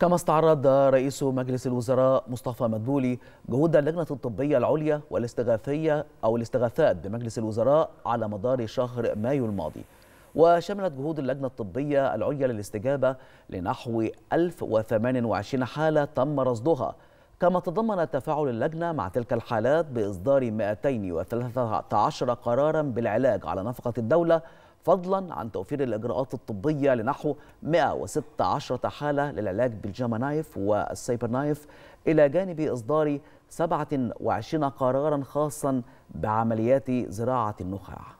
كما استعرض رئيس مجلس الوزراء مصطفى مدبولي جهود اللجنة الطبية العليا والاستغاثية أو الاستغاثات بمجلس الوزراء على مدار شهر مايو الماضي وشملت جهود اللجنة الطبية العليا للاستجابة لنحو 1028 حالة تم رصدها كما تضمن تفاعل اللجنة مع تلك الحالات بإصدار 213 قرارا بالعلاج على نفقة الدولة فضلا عن توفير الإجراءات الطبية لنحو 116 حالة للعلاج بالجاما نايف والسايبر نايف إلى جانب إصدار 27 قرارا خاصا بعمليات زراعة النخاع